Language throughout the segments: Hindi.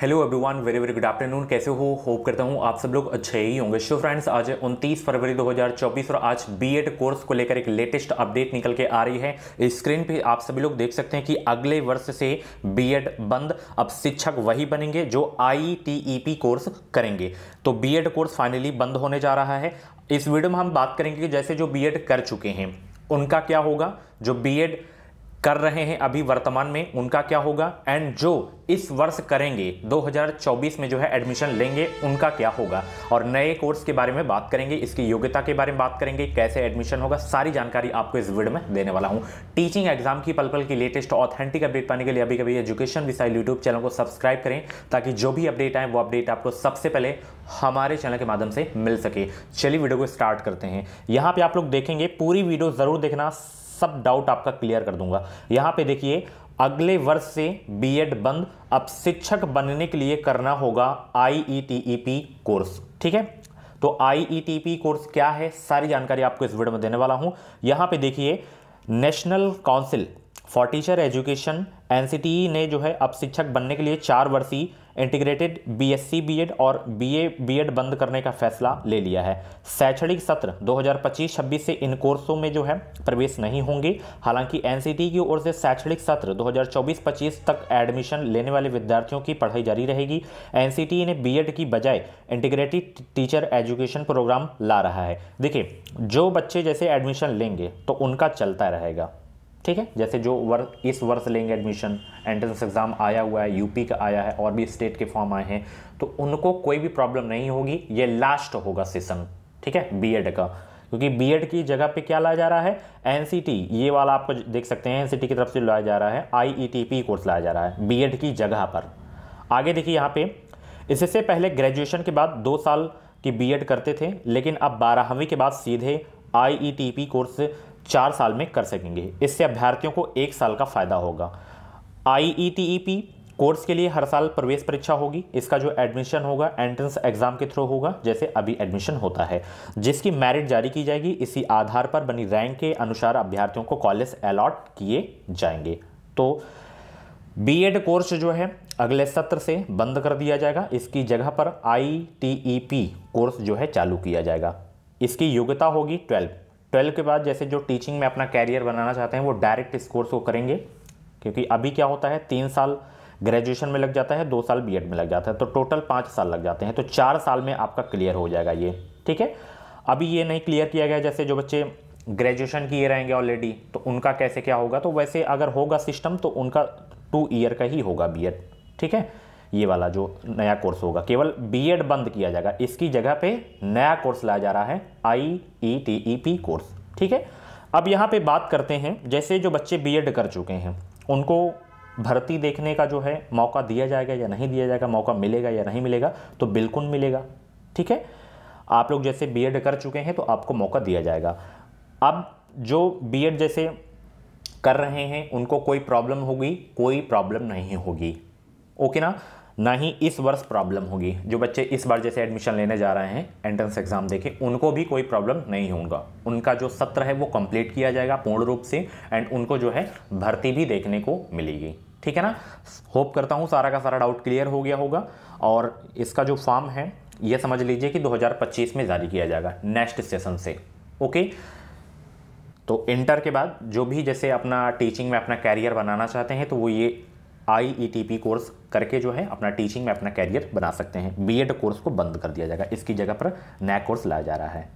hello everyone very very good afternoon कैसे हो होप करता हूँ आप सब लोग अच्छे ही होंगे शो फ्रेंड्स आज 29 फरवरी 2024 और आज बीएड कोर्स को लेकर एक लेटेस्ट अपडेट निकल के आ रही है स्क्रीन पे आप सभी लोग देख सकते हैं कि अगले वर्ष से बीएड बंद अब शिक्षक वही बनेंगे जो आईटीईपी कोर्स e करेंगे तो बी कोर्स फाइनली बंद होने जा रहा है इस वीडियो में हम बात करेंगे कि जैसे जो बी कर चुके हैं उनका क्या होगा जो बी कर रहे हैं अभी वर्तमान में उनका क्या होगा एंड जो इस वर्ष करेंगे 2024 में जो है एडमिशन लेंगे उनका क्या होगा और नए कोर्स के बारे में बात करेंगे इसकी योग्यता के बारे में बात करेंगे कैसे एडमिशन होगा सारी जानकारी आपको इस वीडियो में देने वाला हूं टीचिंग एग्जाम की पल पल की लेटेस्ट ऑथेंटिक अपडेट पाने के लिए अभी कभी एजुकेशन विसाइल यूट्यूब चैनल को सब्सक्राइब करें ताकि जो भी अपडेट आए वो अपडेट आपको सबसे पहले हमारे चैनल के माध्यम से मिल सके चलिए वीडियो को स्टार्ट करते हैं यहाँ पर आप लोग देखेंगे पूरी वीडियो ज़रूर देखना सब डाउट आपका क्लियर कर दूंगा यहां पे देखिए अगले वर्ष से बीएड बंद अब शिक्षक बनने के लिए करना होगा आईईटीईपी कोर्स e e ठीक है तो आईईटीपी कोर्स e क्या है सारी जानकारी आपको इस वीडियो में देने वाला हूं यहां पे देखिए National Council for Teacher Education N ने जो है अब शिक्षक बनने के लिए चार वर्षीय इंटीग्रेटेड बीएससी बीएड और बीए बीएड बंद करने का फैसला ले लिया है शैक्षणिक सत्र 2025-26 से इन कोर्सों में जो है प्रवेश नहीं होंगे हालांकि एनसीटी की ओर से शैक्षणिक सत्र 2024-25 तक एडमिशन लेने वाले विद्यार्थियों की पढ़ाई जारी रहेगी एनसीटी ने बीएड की बजाय इंटीग्रेटेड टीचर एजुकेशन प्रोग्राम ला रहा है देखिए जो बच्चे जैसे एडमिशन लेंगे तो उनका चलता रहेगा ठीक है जैसे जो वर्ष इस वर्ष लेंगे एडमिशन एंट्रेंस एग्ज़ाम आया हुआ है यूपी का आया है और भी स्टेट के फॉर्म आए हैं तो उनको कोई भी प्रॉब्लम नहीं होगी ये लास्ट होगा सेशन ठीक है बीएड का क्योंकि बीएड की जगह पे क्या लाया जा रहा है एनसीटी ये वाला आपको देख सकते हैं एनसीटी की तरफ से लाया जा रहा है आईईटीपी कोर्स e लाया जा रहा है बीएड की जगह पर आगे देखिए यहाँ पे इससे पहले ग्रेजुएशन के बाद दो साल की बीएड करते थे लेकिन अब बारहवीं के बाद सीधे आईईटीपी कोर्स e चार साल में कर सकेंगे इससे अभ्यर्थियों को एक साल का फ़ायदा होगा I E T E P course के लिए हर साल प्रवेश परीक्षा होगी इसका जो एडमिशन होगा एंट्रेंस एग्जाम के थ्रू होगा जैसे अभी एडमिशन होता है जिसकी मेरिट जारी की जाएगी इसी आधार पर बनी रैंक के अनुसार अभ्यर्थियों को कॉलेज अलॉट किए जाएंगे तो बीएड e कोर्स जो है अगले सत्र से बंद कर दिया जाएगा इसकी जगह पर आई e e कोर्स जो है चालू किया जाएगा इसकी योग्यता होगी ट्वेल्व ट्वेल्व के बाद जैसे जो टीचिंग में अपना कैरियर बनाना चाहते हैं वो डायरेक्ट इस कोर्स को करेंगे क्योंकि अभी क्या होता है तीन साल ग्रेजुएशन में लग जाता है दो साल बीएड में लग जाता है तो टोटल पाँच साल लग जाते हैं तो चार साल में आपका क्लियर हो जाएगा ये ठीक है अभी ये नहीं क्लियर किया गया जैसे जो बच्चे ग्रेजुएशन किए रहेंगे ऑलरेडी तो उनका कैसे क्या होगा तो वैसे अगर होगा सिस्टम तो उनका टू ईयर का ही होगा बी ठीक है ये वाला जो नया कोर्स होगा केवल बीएड बंद किया जाएगा इसकी जगह पे नया कोर्स लाया जा रहा है I E T E P course ठीक है अब यहाँ पे बात करते हैं जैसे जो बच्चे बीएड कर चुके हैं उनको भर्ती देखने का जो है मौका दिया जाएगा या नहीं दिया जाएगा मौका मिलेगा या नहीं मिलेगा तो बिल्कुल मिलेगा ठीक है आप लोग जैसे बी कर चुके हैं तो आपको मौका दिया जाएगा अब जो बी जैसे कर रहे हैं उनको कोई प्रॉब्लम होगी कोई प्रॉब्लम नहीं होगी ओके ना ना ही इस वर्ष प्रॉब्लम होगी जो बच्चे इस बार जैसे एडमिशन लेने जा रहे हैं एंट्रेंस एग्ज़ाम देखें उनको भी कोई प्रॉब्लम नहीं होगा उनका जो सत्र है वो कंप्लीट किया जाएगा पूर्ण रूप से एंड उनको जो है भर्ती भी देखने को मिलेगी ठीक है ना होप करता हूँ सारा का सारा डाउट क्लियर हो गया होगा और इसका जो फॉर्म है ये समझ लीजिए कि 2025 में जारी किया जाएगा नेक्स्ट सेशन से ओके तो इंटर के बाद जो भी जैसे अपना टीचिंग में अपना कैरियर बनाना चाहते हैं तो वो ये आई कोर्स e करके जो है अपना टीचिंग में अपना कैरियर बना सकते हैं बीएड कोर्स e को बंद कर दिया जाएगा इसकी जगह पर नया कोर्स लाया जा रहा है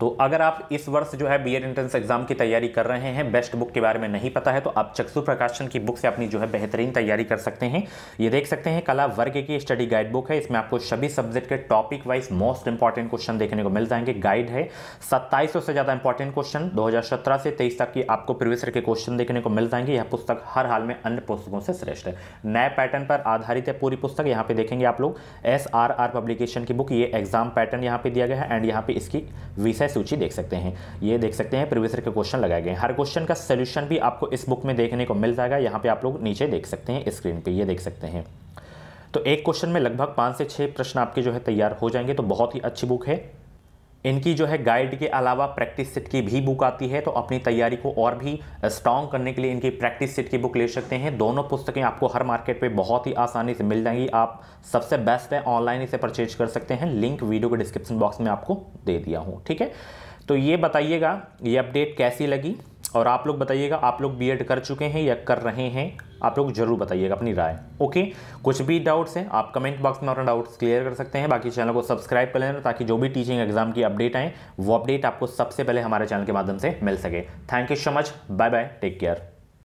तो अगर आप इस वर्ष जो है बी एड एंट्रेंस एग्जाम की तैयारी कर रहे हैं बेस्ट बुक के बारे में नहीं पता है तो आप चक्षु प्रकाशन की बुक से अपनी जो है बेहतरीन तैयारी कर सकते हैं ये देख सकते हैं कला वर्ग की स्टडी गाइड बुक है इसमें आपको सभी सब्जेक्ट के topic wise most important question देखने को मिल जाएंगे गाइड है सत्ताईस से ज़्यादा इंपॉर्टेंट क्वेश्चन दो से तेईस तक की आपको प्रीवियस के क्वेश्चन देखने को मिल जाएंगे यह पुस्तक हर हाल में अन्य पुस्तकों से श्रेष्ठ है नए पैटर्न पर आधारित है पूरी पुस्तक यहाँ पे देखेंगे आप लोग एस पब्लिकेशन की बुक ये एग्जाम पैटर्न यहाँ पे दिया गया है एंड यहाँ पे इसकी विषय है सूची देख सकते हैं ये देख सकते हैं प्रीवियस ईयर के क्वेश्चन लगाए गए हर क्वेश्चन का सोल्यूशन भी आपको इस बुक में देखने को मिल जाएगा यहाँ पे आप लोग नीचे देख सकते हैं स्क्रीन पे ये देख सकते हैं तो एक क्वेश्चन में लगभग पाँच से छः प्रश्न आपके जो है तैयार हो जाएंगे तो बहुत ही अच्छी बुक है इनकी जो है गाइड के अलावा प्रैक्टिस सेट की भी बुक आती है तो अपनी तैयारी को और भी स्ट्रॉन्ग करने के लिए इनकी प्रैक्टिस सेट की बुक ले सकते हैं दोनों पुस्तकें आपको हर मार्केट पे बहुत ही आसानी से मिल जाएंगी आप सबसे बेस्ट है ऑनलाइन इसे परचेज कर सकते हैं लिंक वीडियो के डिस्क्रिप्शन बॉक्स में आपको दे दिया हूँ ठीक है तो ये बताइएगा ये अपडेट कैसी लगी और आप लोग बताइएगा आप लोग बीएड कर चुके हैं या कर रहे हैं आप लोग जरूर बताइएगा अपनी राय ओके कुछ भी डाउट्स हैं आप कमेंट बॉक्स में अपना डाउट्स क्लियर कर सकते हैं बाकी चैनल को सब्सक्राइब कर लेना ताकि जो भी टीचिंग एग्जाम की अपडेट आए वो अपडेट आपको सबसे पहले हमारे चैनल के माध्यम से मिल सके thank you so much bye bye take care